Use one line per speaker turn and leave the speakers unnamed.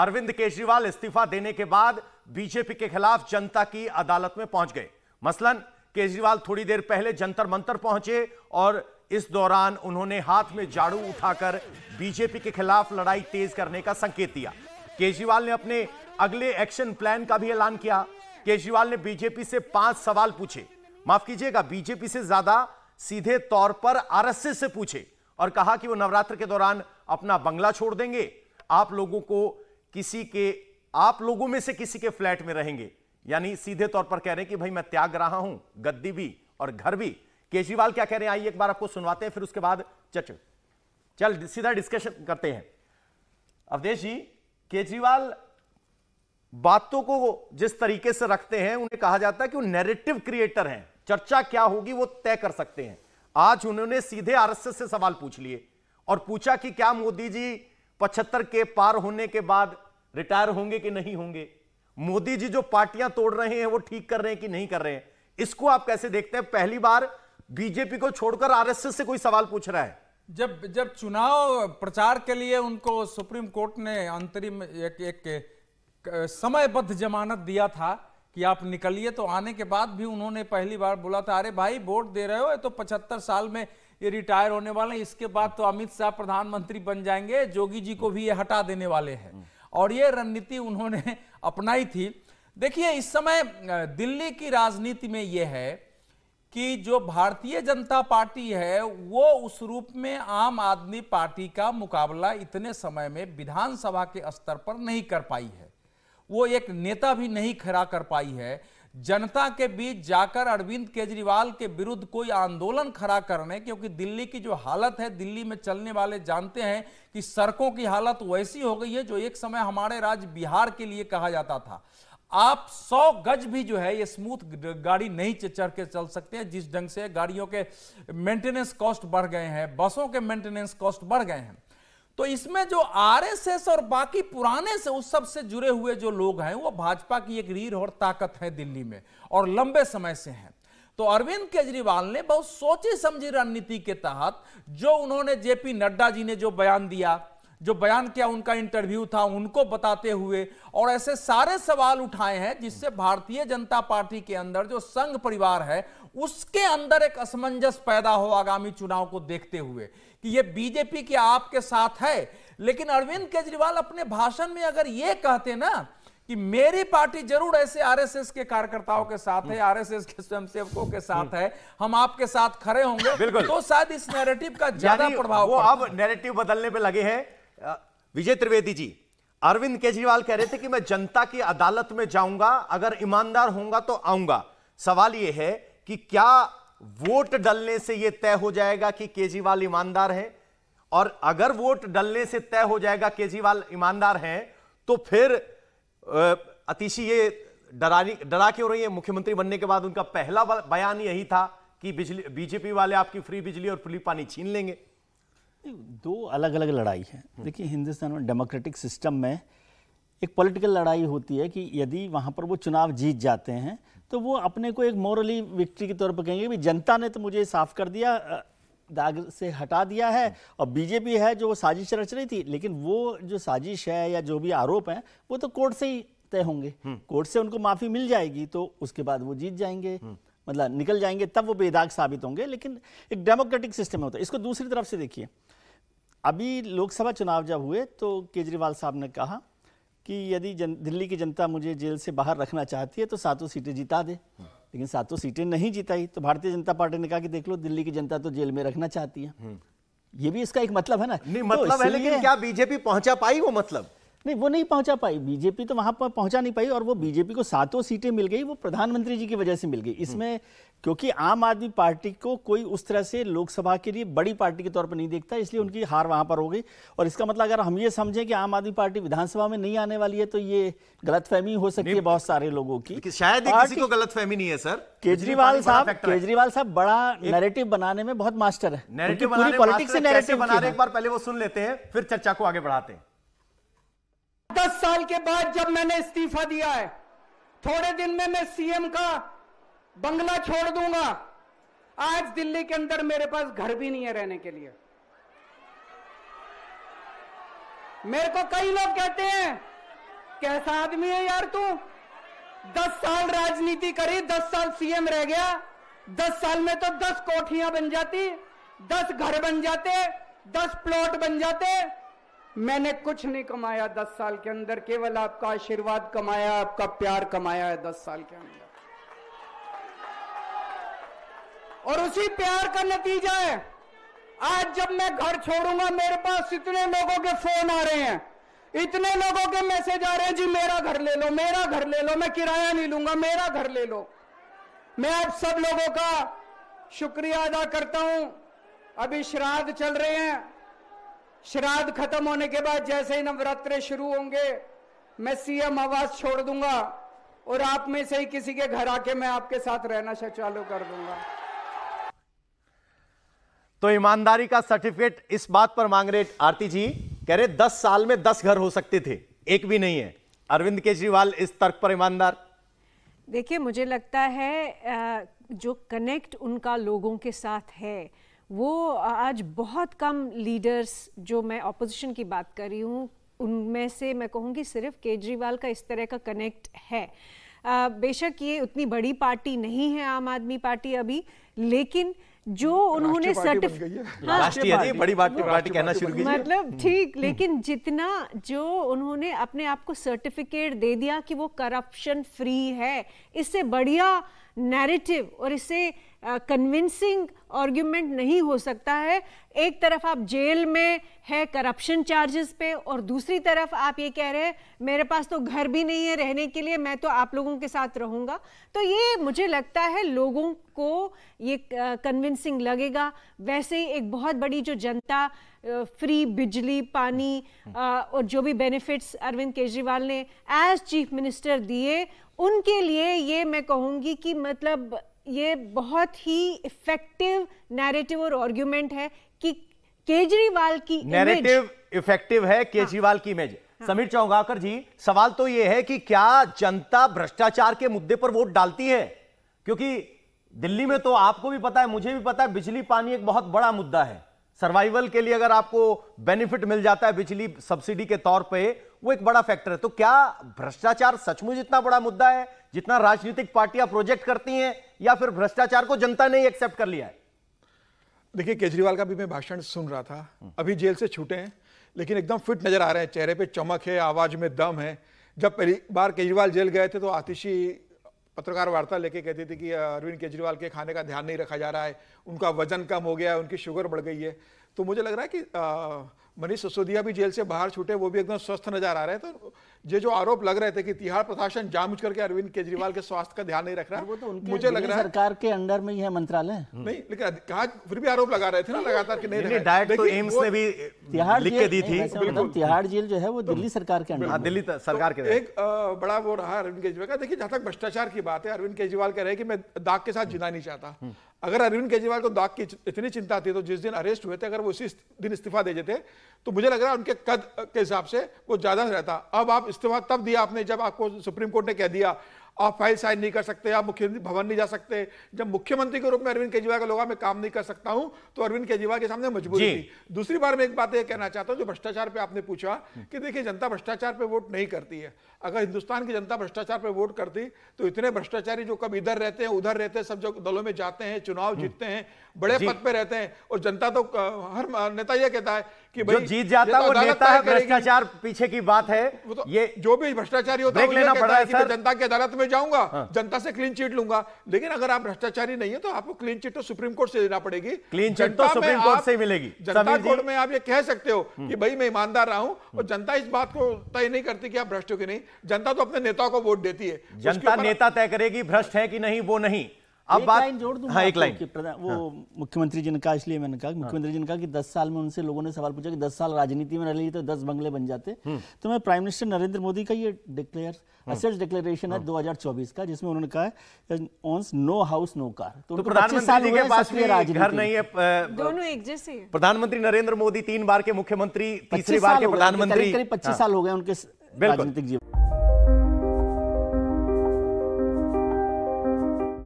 अरविंद केजरीवाल इस्तीफा देने के बाद बीजेपी के खिलाफ जनता की अदालत में पहुंच गए मसलन केजरीवाल थोड़ी देर पहले जंतर मंतर पहुंचे और इस दौरान उन्होंने हाथ में झाड़ू उठाकर बीजेपी के खिलाफ लड़ाई तेज करने का संकेत दिया केजरीवाल ने अपने अगले एक्शन प्लान का भी ऐलान किया केजरीवाल ने बीजेपी से पांच सवाल पूछे माफ कीजिएगा बीजेपी से ज्यादा सीधे तौर पर आरएसएस से पूछे और कहा कि वो नवरात्र के दौरान अपना बंगला छोड़ देंगे आप लोगों को किसी के आप लोगों में से किसी के फ्लैट में रहेंगे यानी सीधे तौर पर कह रहे हैं कि भाई मैं त्याग रहा हूं गद्दी भी और घर भी केजरीवाल क्या कह रहे हैं आइए एक बार आपको सुनवाते हैं फिर उसके बाद चच चल सीधा डिस्कशन करते हैं अवधेश जी केजरीवाल बातों को जिस तरीके से रखते हैं उन्हें कहा जाता है कि वो नैरेटिव क्रिएटर हैं चर्चा क्या होगी वो तय कर सकते हैं आज उन्होंने सीधे आरएसएस से सवाल पूछ लिए और पूछा कि क्या मोदी जी पचहत्तर के पार होने के बाद रिटायर होंगे कि नहीं होंगे मोदी जी जो पार्टियां तोड़ रहे हैं वो ठीक कर रहे हैं कि नहीं कर रहे हैं इसको आप कैसे देखते हैं पहली बार बीजेपी को छोड़कर आरएसएस से कोई सवाल पूछ रहा है
जब जब चुनाव प्रचार के लिए उनको सुप्रीम कोर्ट ने अंतरिम एक, एक, एक समयबद्ध जमानत दिया था कि आप निकलिए तो आने के बाद भी उन्होंने पहली बार बोला था अरे भाई वोट दे रहे हो तो पचहत्तर साल में ये रिटायर होने वाले हैं इसके बाद तो अमित शाह प्रधानमंत्री बन जाएंगे जोगी जी को भी ये हटा देने वाले हैं और ये रणनीति उन्होंने अपनाई थी देखिए इस समय दिल्ली की राजनीति में यह है कि जो भारतीय जनता पार्टी है वो उस रूप में आम आदमी पार्टी का मुकाबला इतने समय में विधानसभा के स्तर पर नहीं कर पाई है वो एक नेता भी नहीं खड़ा कर पाई है जनता के बीच जाकर अरविंद केजरीवाल के विरुद्ध कोई आंदोलन खड़ा करने क्योंकि दिल्ली की जो हालत है दिल्ली में चलने वाले जानते हैं कि सड़कों की हालत वैसी हो गई है जो एक समय हमारे राज्य बिहार के लिए कहा जाता था आप 100 गज भी जो है ये स्मूथ गाड़ी नहीं चढ़ के चल सकते हैं जिस ढंग से गाड़ियों के मेंटेनेंस कॉस्ट बढ़ गए हैं बसों के मेंटेनेंस कॉस्ट बढ़ गए हैं तो इसमें जो आरएसएस और बाकी पुराने से उस सब से जुड़े हुए जो लोग हैं वो भाजपा की एक रीढ़ और ताकत है दिल्ली में और लंबे समय से हैं तो अरविंद केजरीवाल ने बहुत सोची समझी रणनीति के तहत जो उन्होंने जेपी नड्डा जी ने जो बयान दिया जो बयान किया उनका इंटरव्यू था उनको बताते हुए और ऐसे सारे सवाल उठाए हैं जिससे भारतीय जनता पार्टी के अंदर जो संघ परिवार है उसके अंदर एक असमंजस पैदा हो आगामी चुनाव को देखते हुए कि ये बीजेपी की आपके साथ है लेकिन अरविंद केजरीवाल अपने भाषण में अगर ये कहते ना कि मेरी पार्टी जरूर ऐसे आरएसएस के कार्यकर्ताओं के साथ है आरएसएस के स्वयंसेवकों के साथ है हम आपके साथ खड़े होंगे बिल्कुल तो शायद इस नैरेटिव का ज्यादा प्रभाव वो अब नैरेटिव बदलने पे लगे हैं विजय त्रिवेदी जी अरविंद
केजरीवाल कह रहे थे कि मैं जनता की अदालत में जाऊंगा अगर ईमानदार होऊंगा तो आऊंगा सवाल यह है कि क्या वोट डलने से यह तय हो जाएगा कि केजरीवाल ईमानदार है और अगर वोट डलने से तय हो जाएगा केजरीवाल ईमानदार हैं तो फिर अतिशी ये डरानी डरा क्यों रही है मुख्यमंत्री बनने के बाद उनका पहला बयान यही था कि बिजली बीजेपी वाले आपकी फ्री बिजली और फ्री पानी छीन लेंगे
दो अलग अलग लड़ाई है देखिए हिंदुस्तान में डेमोक्रेटिक सिस्टम में एक पॉलिटिकल लड़ाई होती है कि यदि वहाँ पर वो चुनाव जीत जाते हैं तो वो अपने को एक मॉरली विक्ट्री के तौर पर कहेंगे भी जनता ने तो मुझे साफ कर दिया दाग से हटा दिया है और बीजेपी है जो साजिश रच रही थी लेकिन वो जो साजिश है या जो भी आरोप है वो तो कोर्ट से ही तय होंगे हम्म। कोर्ट से उनको माफ़ी मिल जाएगी तो उसके बाद वो जीत जाएंगे हम्म। मतलब निकल जाएंगे तब वो बेदाग साबित होंगे लेकिन एक डेमोक्रेटिक सिस्टम होता है इसको दूसरी तरफ से देखिए अभी लोकसभा चुनाव जब हुए तो केजरीवाल साहब ने कहा कि यदि जन, दिल्ली की जनता मुझे जेल से बाहर रखना चाहती है तो सातों सीटें जिता दे लेकिन सातों सीटें नहीं जिताई तो भारतीय जनता पार्टी ने कहा कि देख लो दिल्ली की जनता तो जेल में रखना चाहती है हम्म। ये भी इसका एक मतलब है ना नहीं तो मतलब तो है लेकिन क्या बीजेपी पहुंचा पाई वो मतलब नहीं वो नहीं पहुंचा पाई बीजेपी तो वहां पर पहुंचा नहीं पाई और वो बीजेपी को सातों सीटें मिल गई वो प्रधानमंत्री जी की वजह से मिल गई हम्म। इसमें क्योंकि आम आदमी पार्टी को कोई उस तरह से लोकसभा के लिए बड़ी पार्टी के तौर पर नहीं देखता इसलिए उनकी हार वहां पर हो गई और इसका मतलब अगर हम ये समझें कि आम आदमी पार्टी विधानसभा में नहीं आने वाली है तो ये गलतफहमी हो सकती है बहुत सारे लोगों की शायद किसी को
गलतफहमी नहीं है सर केजरीवाल साहब केजरीवाल
साहब बड़ा नैरेटिव बनाने में बहुत मास्टर है पॉलिटिक्स
से नैरेटिव बना रहे एक बार पहले वो सुन लेते हैं फिर चर्चा को आगे बढ़ाते हैं
दस साल के बाद जब मैंने इस्तीफा दिया है थोड़े दिन में मैं सीएम का बंगला छोड़ दूंगा आज दिल्ली के अंदर मेरे पास घर भी नहीं है रहने के लिए मेरे को कई लोग कहते हैं कैसा आदमी है यार तू दस साल राजनीति करी दस साल सीएम रह गया दस साल में तो दस कोठियां बन जाती दस घर बन जाते दस प्लॉट बन जाते मैंने कुछ नहीं कमाया दस साल के अंदर केवल आपका आशीर्वाद कमाया आपका प्यार कमाया है दस साल के अंदर और उसी प्यार का नतीजा है आज जब मैं घर छोड़ूंगा मेरे पास इतने लोगों के फोन आ रहे हैं इतने लोगों के मैसेज आ रहे हैं जी मेरा घर ले लो मेरा घर ले लो मैं किराया नहीं लूंगा मेरा घर ले लो मैं आप सब लोगों का शुक्रिया अदा करता हूं अभी श्राद्ध चल रहे हैं श्राद्ध खत्म होने के बाद जैसे ही नवरात्र शुरू होंगे मैं सीएम आवास छोड़ दूंगा और आप में से ही किसी के घर आके मैं आपके साथ रहना चालू कर दूंगा
तो ईमानदारी का सर्टिफिकेट इस बात पर मांग रहे आरती जी कह रहे दस साल में दस घर हो सकते थे एक भी नहीं है अरविंद केजरीवाल इस तर्क पर ईमानदार
देखिए मुझे लगता है जो कनेक्ट उनका लोगों के साथ है वो आज बहुत कम लीडर्स जो मैं ऑपोजिशन की बात कर रही हूँ उनमें से मैं कहूँगी सिर्फ केजरीवाल का इस तरह का कनेक्ट है बेशक ये उतनी बड़ी पार्टी नहीं है आम आदमी पार्टी अभी लेकिन जो उन्होंने सर्टिफिकेट हाँ।
कहना मतलब
हम्म। ठीक लेकिन जितना जो उन्होंने अपने आप को सर्टिफिकेट दे दिया कि वो करप्शन फ्री है इससे बढ़िया नैरेटिव और इससे कन्विंसिंग uh, आर्ग्यूमेंट नहीं हो सकता है एक तरफ आप जेल में है करप्शन चार्जेस पे और दूसरी तरफ आप ये कह रहे हैं मेरे पास तो घर भी नहीं है रहने के लिए मैं तो आप लोगों के साथ रहूँगा तो ये मुझे लगता है लोगों को ये कन्विंसिंग uh, लगेगा वैसे ही एक बहुत बड़ी जो जनता फ्री uh, बिजली पानी और जो भी बेनिफिट्स अरविंद केजरीवाल ने एज चीफ मिनिस्टर दिए उनके लिए ये मैं कहूँगी कि मतलब ये बहुत ही इफेक्टिव नैरेटिव और आर्ग्यूमेंट है कि केजरीवाल की नैरेटिव
इफेक्टिव है केजरीवाल हाँ, की इमेज हाँ, समीर चौगाकर जी सवाल तो यह है कि क्या जनता भ्रष्टाचार के मुद्दे पर वोट डालती है क्योंकि दिल्ली में तो आपको भी पता है मुझे भी पता है बिजली पानी एक बहुत बड़ा मुद्दा है सर्वाइवल के लिए अगर आपको बेनिफिट मिल जाता है बिजली सब्सिडी के तौर पे वो एक बड़ा फैक्टर है तो क्या भ्रष्टाचार सचमुच इतना बड़ा मुद्दा है जितना राजनीतिक पार्टियां प्रोजेक्ट करती हैं या फिर भ्रष्टाचार को जनता ने ही एक्सेप्ट कर लिया है देखिए केजरीवाल का भी मैं भाषण सुन
रहा था अभी जेल से छूटे हैं लेकिन एकदम फिट नजर आ रहे हैं चेहरे पे चमक है आवाज में दम है जब पहली बार केजरीवाल जेल गए थे तो आतिशी पत्रकार वार्ता लेके कहती थी कि अरविंद केजरीवाल के खाने का ध्यान नहीं रखा जा रहा है उनका वजन कम हो गया है उनकी शुगर बढ़ गई है तो मुझे लग रहा है कि मनीष सिसोदिया भी जेल से बाहर छूटे वो भी एकदम स्वस्थ नजर आ रहे हैं तो ये जो आरोप लग रहे थे कि तिहाड़ प्रशासन जामुझ करके अरविंद केजरीवाल के स्वास्थ्य का ध्यान नहीं रख रहा तो मुझे लग रहा है
सरकार के अंडर में ही है मंत्रालय नहीं
लेकिन कहा फिर भी आरोप लगा रहे थे ना लगातार कि नहीं डायरेक्ट तो एम्स ने भी तिहाड़ लिख के दी थी मतलब तिहाड़
जेल जो है वो दिल्ली सरकार के अंडर हाँ, दिल्ली
सरकार के तो एक बड़ा वो रहा अरविंद केजरीवाल का देखिए जहां तक भ्रष्टाचार की बात है अरविंद केजरीवाल कह रहे हैं कि मैं दाग के साथ जीना नहीं चाहता अगर अरविंद केजरीवाल को दाग की इतनी चिंता थी तो जिस दिन अरेस्ट हुए थे अगर वो इसी दिन इस्तीफा दे देते तो मुझे लग रहा है उनके कद के हिसाब से वो ज़्यादा रहता अब आप इस्तीफा तब दिया आपने जब आपको सुप्रीम कोर्ट ने कह दिया आप फाइल साइन नहीं कर सकते आप मुख्यमंत्री भवन नहीं जा सकते जब मुख्यमंत्री के रूप में अरविंद केजरीवाल का लोग मैं काम नहीं कर सकता हूं तो अरविंद केजरीवाल के सामने मजबूरी थी दूसरी बार मैं एक बात यह कहना चाहता हूं जो भ्रष्टाचार पे आपने पूछा कि देखिए जनता भ्रष्टाचार पे वोट नहीं करती है अगर हिंदुस्तान की जनता भ्रष्टाचार पर वोट करती तो इतने भ्रष्टाचारी जो कब इधर रहते हैं उधर रहते हैं सब जो दलों में जाते हैं चुनाव हम्म। जीतते हैं बड़े पद पे रहते हैं और जनता तो हर नेता यह कहता है कि भाई जीत जाता तो वो नेता है भ्रष्टाचार
पीछे की बात है तो ये
जो भी भ्रष्टाचारी होता है लेना पड़ा है जनता की अदालत में जाऊंगा हाँ। जनता से क्लीन चिट लूंगा लेकिन अगर आप भ्रष्टाचारी नहीं है तो आपको क्लीन चिट तो सुप्रीम कोर्ट से देना पड़ेगी क्लीन चिट तो सुप्रीम कोर्ट से मिलेगी जनता कोर्ट में आप ये कह सकते हो हम्म। कि भाई मैं ईमानदार रहा हूँ और हम्म। जनता इस बात को तय नहीं करती कि आप भ्रष्ट हो कि नहीं जनता तो अपने नेताओं को वोट देती है जनता नेता तय करेगी भ्रष्ट है कि नहीं वो नहीं अब बात जोड़ दूं हाँ, एक लाइन वो हाँ.
मुख्यमंत्री जी ने कहा इसलिए मैंने कहा हाँ। मुख्यमंत्री जी ने कहा कि दस साल में उनसे लोगों ने सवाल पूछा कि दस साल राजनीति में रह लीजिए तो दस बंगले बन जाते हम्म। तो मैं प्राइम मिनिस्टर नरेंद्र मोदी का ये डिक्लेयर असेट डिक्लेरेशन है 2024 हाँ। का जिसमें उन्होंने कहा owns no
house no car तो, तो प्रधानमंत्री के पास घर नहीं है दोनों एक जैसे प्रधानमंत्री नरेंद्र मोदी तीन बार के मुख्यमंत्री तीसरी बार के प्रधानमंत्री करीब पच्चीस साल हो गए उनके हाँ। राजनीतिक
जीवन